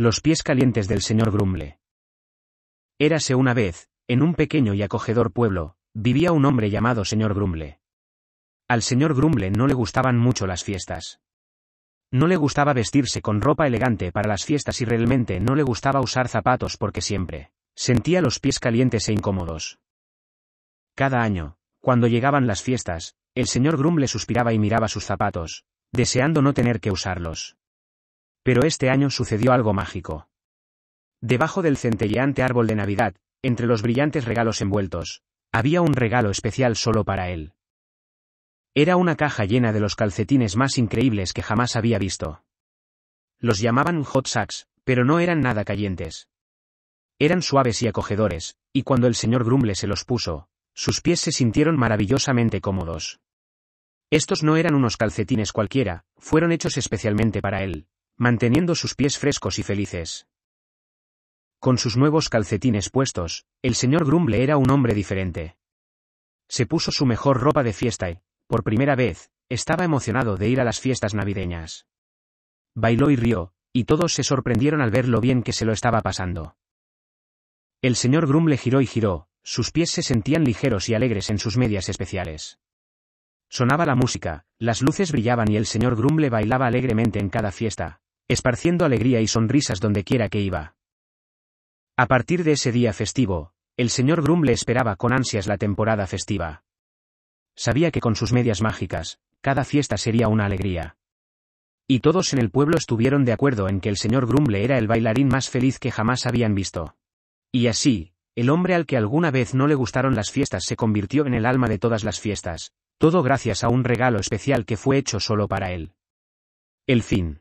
Los pies calientes del señor Grumble. Érase una vez, en un pequeño y acogedor pueblo, vivía un hombre llamado señor Grumble. Al señor Grumble no le gustaban mucho las fiestas. No le gustaba vestirse con ropa elegante para las fiestas y realmente no le gustaba usar zapatos porque siempre sentía los pies calientes e incómodos. Cada año, cuando llegaban las fiestas, el señor Grumble suspiraba y miraba sus zapatos, deseando no tener que usarlos. Pero este año sucedió algo mágico. Debajo del centelleante árbol de Navidad, entre los brillantes regalos envueltos, había un regalo especial solo para él. Era una caja llena de los calcetines más increíbles que jamás había visto. Los llamaban hot sacks, pero no eran nada calientes. Eran suaves y acogedores, y cuando el señor Grumble se los puso, sus pies se sintieron maravillosamente cómodos. Estos no eran unos calcetines cualquiera, fueron hechos especialmente para él, manteniendo sus pies frescos y felices. Con sus nuevos calcetines puestos, el señor Grumble era un hombre diferente. Se puso su mejor ropa de fiesta y, por primera vez, estaba emocionado de ir a las fiestas navideñas. Bailó y rió, y todos se sorprendieron al ver lo bien que se lo estaba pasando. El señor Grumble giró y giró, sus pies se sentían ligeros y alegres en sus medias especiales. Sonaba la música, las luces brillaban y el señor Grumble bailaba alegremente en cada fiesta, esparciendo alegría y sonrisas donde quiera que iba. A partir de ese día festivo, el señor Grumble esperaba con ansias la temporada festiva. Sabía que con sus medias mágicas, cada fiesta sería una alegría. Y todos en el pueblo estuvieron de acuerdo en que el señor Grumble era el bailarín más feliz que jamás habían visto. Y así, el hombre al que alguna vez no le gustaron las fiestas se convirtió en el alma de todas las fiestas, todo gracias a un regalo especial que fue hecho solo para él. El fin.